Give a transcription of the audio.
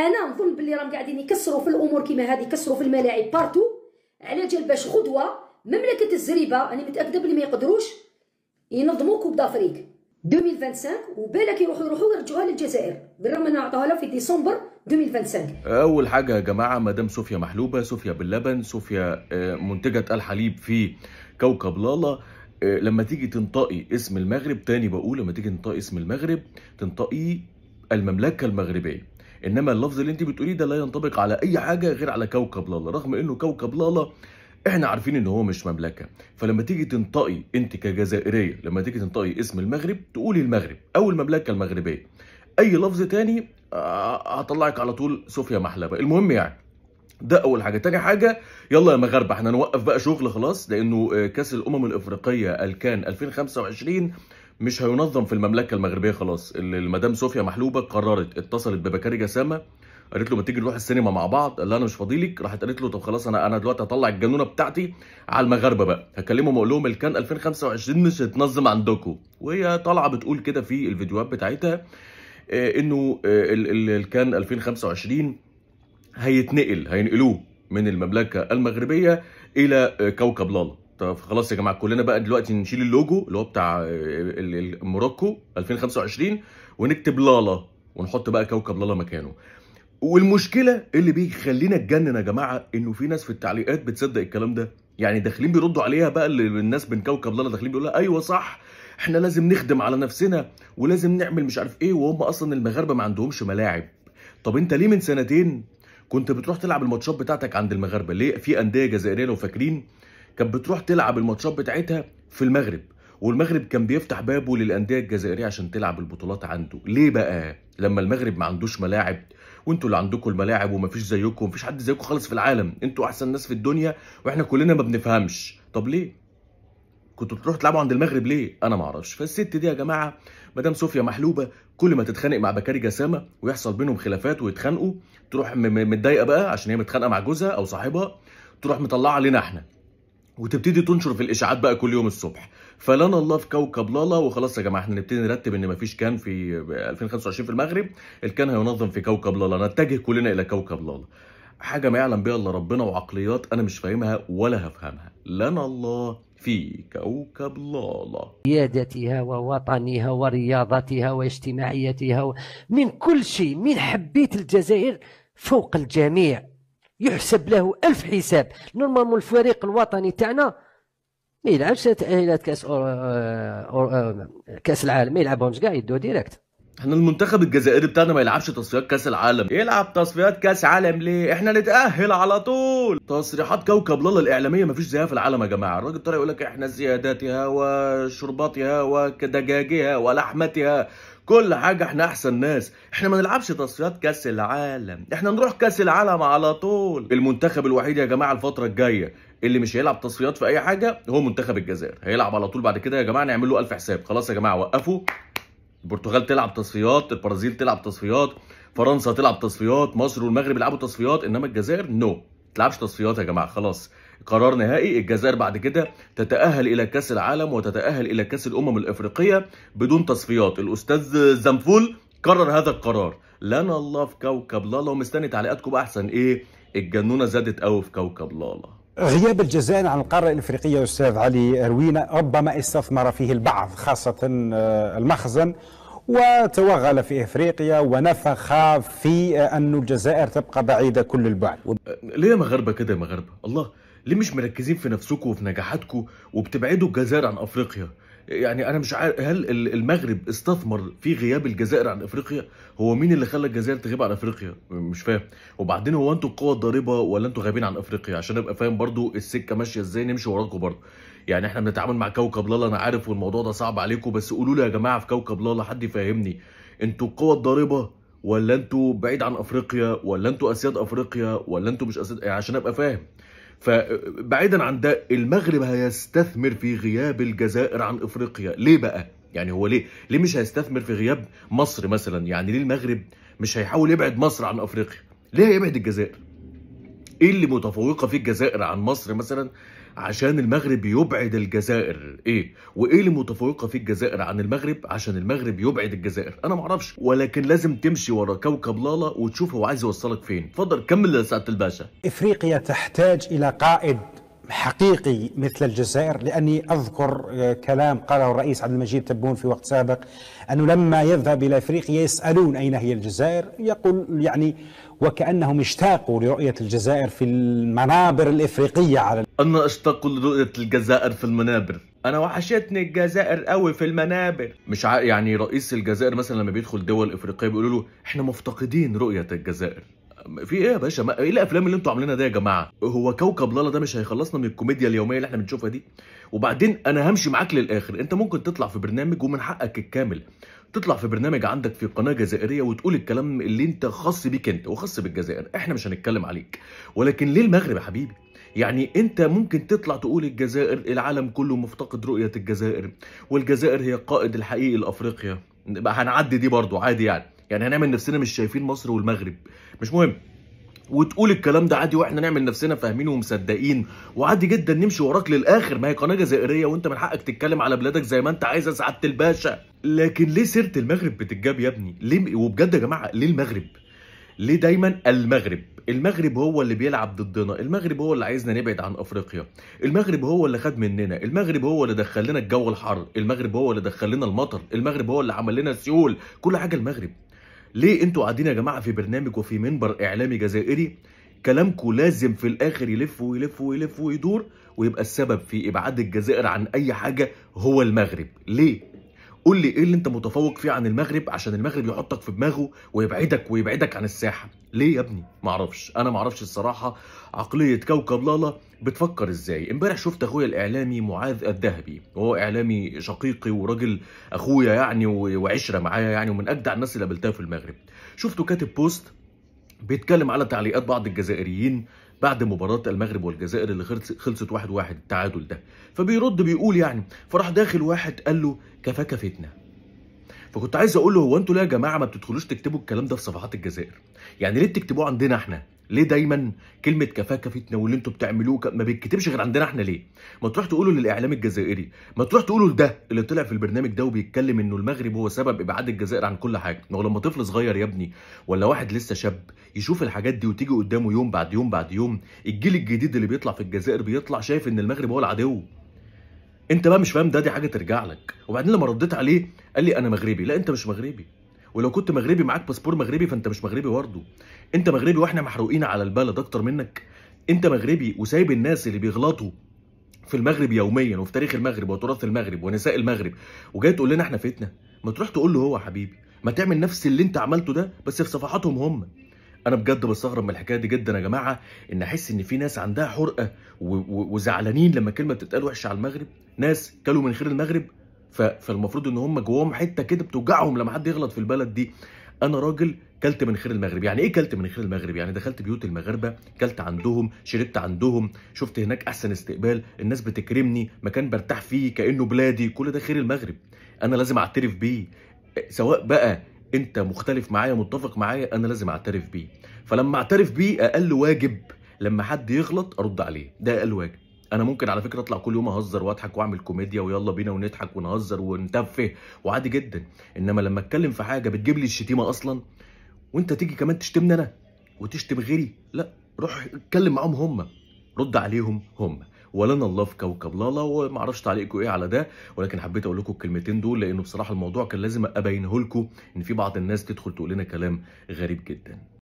انا نظن بلي راهم قاعدين يكسروا في الامور كيما هذه يكسروا في الملاعب بارتو على جال باش غدوه مملكه الزريبه انا متاكده بلي ما يقدروش ينظموا كوب دافريك 2025 وبالك يروحوا يروحوا يرجعوها للجزائر بالرغم انها عطاوها لها في ديسمبر 2025 اول حاجه يا جماعه مدام صوفيا محلوبه صوفيا باللبن صوفيا آه، منتجه الحليب في كوكب لالا آه، لما تيجي تنطقي اسم المغرب تاني بقول لما تيجي تنطقي اسم المغرب تنطقي المملكه المغربيه انما اللفظ اللي انت بتقوليه ده لا ينطبق على اي حاجه غير على كوكب لالا رغم انه كوكب لالا احنا عارفين ان هو مش مملكه فلما تيجي تنطقي انت كجزائريه لما تيجي تنطقي اسم المغرب تقولي المغرب او المملكه المغربيه اي لفظ تاني آه، آه، هطلعك على طول صوفيا محلبه المهم يعني ده اول حاجه تاني حاجه يلا يا مغاربه احنا نوقف بقى شغل خلاص لانه آه، كاس الامم الافريقيه الكان 2025 مش هينظم في المملكه المغربيه خلاص اللي المدام صوفيا محلوبه قررت اتصلت ببكاري جسامه قالت له ما تيجي نروح السينما مع بعض قال لها انا مش فاضيلك راحت قالت له طب خلاص انا انا دلوقتي هطلع الجنونه بتاعتي على المغاربه بقى هكلمهم اقول لهم الكان 2025 مش هتنظم عندكم وهي طالعه بتقول كده في الفيديوهات بتاعتها آه، انه آه، الكان 2025 هيتنقل هينقلوه من المملكه المغربيه الى آه، كوكب لالا طب خلاص يا جماعه كلنا بقى دلوقتي نشيل اللوجو اللي هو بتاع آه، موروكو 2025 ونكتب لالا ونحط بقى كوكب لالا مكانه والمشكله اللي بيخلينا اتجنن يا جماعه انه في ناس في التعليقات بتصدق الكلام ده يعني داخلين بيردوا عليها بقى اللي الناس من كوكب لالا داخلين بيقول لها ايوه صح احنا لازم نخدم على نفسنا ولازم نعمل مش عارف ايه وهم اصلا المغاربه ما عندهمش ملاعب طب انت ليه من سنتين كنت بتروح تلعب الماتشات بتاعتك عند المغاربه ليه في انديه جزائريه لو فاكرين كانت بتروح تلعب الماتشات بتاعتها في المغرب والمغرب كان بيفتح بابه للانديه الجزائريه عشان تلعب البطولات عنده ليه بقى لما المغرب ما عندوش ملاعب وانتوا اللي عندكم الملاعب ومفيش زيكم مفيش حد زيكم خالص في العالم انتوا احسن ناس في الدنيا واحنا كلنا ما بنفهمش طب ليه كنتوا بتروحوا تلعبوا عند المغرب ليه انا ما اعرفش فالست دي يا جماعه مدام صوفيا محلوبه كل ما تتخانق مع بكاري جسامه ويحصل بينهم خلافات ويتخانقوا تروح متضايقه بقى عشان هي متخانقه مع جوزها او صاحبها تروح مطلعه لنا احنا وتبتدي تنشر في الاشاعات بقى كل يوم الصبح فلان الله في كوكب لالا وخلاص يا جماعه احنا نبتدي نرتب ان مفيش كان في 2025 في المغرب الكان هينظم في كوكب لالا نتجه كلنا الى كوكب لالا حاجه ما يعلم بها الا ربنا وعقليات انا مش فاهمها ولا هفهمها لنا الله في كوكب لالا قيادتها ووطنها ورياضتها واجتماعيتها من كل شيء من حبيت الجزائر فوق الجميع يحسب له ألف حساب نورمالمون الفريق الوطني تاعنا ما يلعبش تأهيلات كأس أور... أور... أور... كأس العالم ما يلعبهمش كاع يدو ديريكت احنا المنتخب الجزائري بتاعنا ما يلعبش تصفيات كاس العالم يلعب تصفيات كاس عالم ليه احنا نتاهل على طول تصريحات كوكب لالا الاعلاميه ما فيش زيها في العالم يا جماعه الراجل طلع يقول لك احنا زياداتها وشرباتها وكدجاجها ولحمتها كل حاجه احنا احسن ناس احنا ما نلعبش تصفيات كاس العالم احنا نروح كاس العالم على طول المنتخب الوحيد يا جماعه الفتره الجايه اللي مش هيلعب تصفيات في اي حاجه هو منتخب الجزائر هيلعب على طول بعد كده يا جماعه نعمل له الف حساب خلاص يا جماعه وقفوا البرتغال تلعب تصفيات البرازيل تلعب تصفيات فرنسا تلعب تصفيات مصر والمغرب يلعبوا تصفيات انما الجزائر نو no. تلعبش تصفيات يا جماعه خلاص قرار نهائي الجزائر بعد كده تتأهل إلى كأس العالم وتتأهل إلى كأس الأمم الإفريقية بدون تصفيات الأستاذ زنفول قرر هذا القرار لنا الله في كوكب لالا ومستني تعليقاتكم أحسن إيه الجنونة زادت قوي في كوكب لالا غياب الجزائر عن القارة الإفريقية أستاذ علي روينا ربما استثمر فيه البعض خاصة آه، المخزن وتوغل في افريقيا ونفخ في آه، انه الجزائر تبقى بعيده كل البعد ليه مغاربه كده مغاربه الله ليه مش مركزين في نفسكم وفي نجاحاتكم وبتبعدوا الجزائر عن افريقيا يعني انا مش عارف هل المغرب استثمر في غياب الجزائر عن افريقيا هو مين اللي خلى الجزائر تغيب عن افريقيا مش فاهم وبعدين هو انتوا القوه الضاربه ولا انتوا غايبين عن افريقيا عشان ابقى فاهم برضو السكه ماشيه ازاي نمشي وراكم برضو يعني احنا بنتعامل مع كوكب لالا انا عارف والموضوع ده صعب عليكم بس قولوا لي يا جماعه في كوكب لالا حد يفهمني انتوا القوه الضاربه ولا انتوا بعيد عن افريقيا ولا انتوا اسياد افريقيا ولا انتوا مش اسياد يعني عشان ابقى فاهم فبعيدا عن ده المغرب هيستثمر في غياب الجزائر عن افريقيا ليه بقى يعني هو ليه ليه مش هيستثمر في غياب مصر مثلا يعني ليه المغرب مش هيحاول يبعد مصر عن افريقيا ليه هيبعد الجزائر ايه اللي متفوقه في الجزائر عن مصر مثلا عشان المغرب يبعد الجزائر ايه وايه اللي متفوقه في الجزائر عن المغرب عشان المغرب يبعد الجزائر انا معرفش ولكن لازم تمشي ورا كوكب لالا وتشوف هو عايز يوصلك فين اتفضل كمل يا سعاده الباشا افريقيا تحتاج الى قائد حقيقي مثل الجزائر لاني اذكر آه، كلام قاله الرئيس عبد المجيد تبون في وقت سابق انه لما يذهب الى افريقيا يسالون اين هي الجزائر يقول يعني وكانهم اشتاقوا لرؤيه الجزائر في المنابر الافريقيه على انا اشتاق لرؤيه الجزائر في المنابر انا وحشتني الجزائر قوي في المنابر مش ع... يعني رئيس الجزائر مثلا لما بيدخل دول افريقيه بيقولوا له احنا مفتقدين رؤيه الجزائر في ايه يا باشا ما... ايه الافلام اللي انتوا عاملينها دي يا جماعه هو كوكب لالا ده مش هيخلصنا من الكوميديا اليوميه اللي احنا بنشوفها دي وبعدين انا همشي معاك للاخر انت ممكن تطلع في برنامج ومن حقك الكامل تطلع في برنامج عندك في قناه جزائريه وتقول الكلام اللي انت خاص بيك انت وخاص بالجزائر احنا مش هنتكلم عليك ولكن ليه المغرب يا حبيبي يعني انت ممكن تطلع تقول الجزائر العالم كله مفتقد رؤيه الجزائر والجزائر هي القائد الحقيقي لافريقيا هنعدي دي برضو عادي يعني يعني هنعمل نفسنا مش شايفين مصر والمغرب مش مهم وتقول الكلام ده عادي واحنا نعمل نفسنا فاهمين ومصدقين وعادي جدا نمشي وراك للاخر ما هي قناه جزائريه وانت من حقك تتكلم على بلادك زي ما انت عايز يا سعاده الباشا لكن ليه سيره المغرب بتتجاب يا ابني ليه وبجد يا جماعه ليه المغرب ليه دايما المغرب المغرب هو اللي بيلعب ضدنا المغرب هو اللي عايزنا نبعد عن افريقيا المغرب هو اللي خد مننا المغرب هو اللي دخل لنا الجو الحر المغرب هو اللي دخل لنا المطر المغرب هو اللي عمل لنا السيول كل حاجه المغرب ليه انتوا قاعدين يا جماعه في برنامج وفي منبر اعلامي جزائري كلامكم لازم في الاخر يلف ويلف ويلف ويدور ويبقى السبب في ابعاد الجزائر عن اي حاجه هو المغرب ليه قول لي ايه اللي انت متفوق فيه عن المغرب عشان المغرب يحطك في دماغه ويبعدك ويبعدك عن الساحه ليه يا ابني معرفش انا معرفش الصراحه عقليه كوكب لالا بتفكر ازاي امبارح شفت اخويا الاعلامي معاذ الذهبي وهو اعلامي شقيقي وراجل اخويا يعني وعشره معايا يعني ومن اجدع الناس اللي قابلتها في المغرب شفته كاتب بوست بيتكلم على تعليقات بعض الجزائريين بعد مباراة المغرب والجزائر اللي خلصت واحد واحد التعادل ده فبيرد بيقول يعني فراح داخل واحد قال له كفاك فتنة فكنت عايز اقول له هو انتوا ليه يا جماعه ما بتدخلوش تكتبوا الكلام ده في صفحات الجزائر يعني ليه بتكتبوه عندنا احنا ليه دايما كلمه كفاه كفتنا واللي انتوا بتعملوه ما بيتكتبش غير عندنا احنا ليه ما تروح تقولوا للاعلام الجزائري ما تروح تقولوا لده اللي طلع في البرنامج ده وبيتكلم انه المغرب هو سبب ابعاد الجزائر عن كل حاجه ما هو لما طفل صغير يا ابني ولا واحد لسه شاب يشوف الحاجات دي وتيجي قدامه يوم بعد يوم بعد يوم الجيل الجديد اللي بيطلع في الجزائر بيطلع شايف ان المغرب هو العدو انت بقى مش فاهم ده دي حاجه ترجع لك وبعدين لما رديت عليه قال لي انا مغربي لا انت مش مغربي ولو كنت مغربي معاك باسبور مغربي فانت مش مغربي برضه انت مغربي واحنا محروقين على البلد اكتر منك انت مغربي وسايب الناس اللي بيغلطوا في المغرب يوميا وفي تاريخ المغرب وتراث المغرب ونساء المغرب وجاي تقول لنا احنا فتنه ما تروح تقول له هو حبيبي ما تعمل نفس اللي انت عملته ده بس في صفحاتهم هم انا بجد بستغرب من الحكايه دي جدا يا جماعه ان احس ان في ناس عندها حرقه وزعلانين لما كلمه بتتقال وحشه على المغرب ناس كلوا من خير المغرب فالمفروض ان هم جواهم حته كده بتوجعهم لما حد يغلط في البلد دي انا راجل كلت من خير المغرب يعني ايه كلت من خير المغرب يعني دخلت بيوت المغاربه كلت عندهم شربت عندهم شفت هناك احسن استقبال الناس بتكرمني مكان برتاح فيه كانه بلادي كل ده خير المغرب انا لازم اعترف بيه سواء بقى انت مختلف معايا متفق معايا انا لازم اعترف بيه فلما اعترف بيه اقل واجب لما حد يغلط ارد عليه ده اقل واجب انا ممكن على فكره اطلع كل يوم اهزر واضحك واعمل كوميديا ويلا بينا ونضحك ونهزر ونتفه وعادي جدا انما لما اتكلم في حاجه بتجيب لي الشتيمه اصلا وانت تيجي كمان تشتمني انا وتشتم غيري لا روح اتكلم معاهم هم رد عليهم هم ولنا الله في كوكب لالا وما اعرفش تعليقكم ايه على ده ولكن حبيت اقول لكم الكلمتين دول لانه بصراحه الموضوع كان لازم ابينه لكم ان في بعض الناس تدخل تقول لنا كلام غريب جدا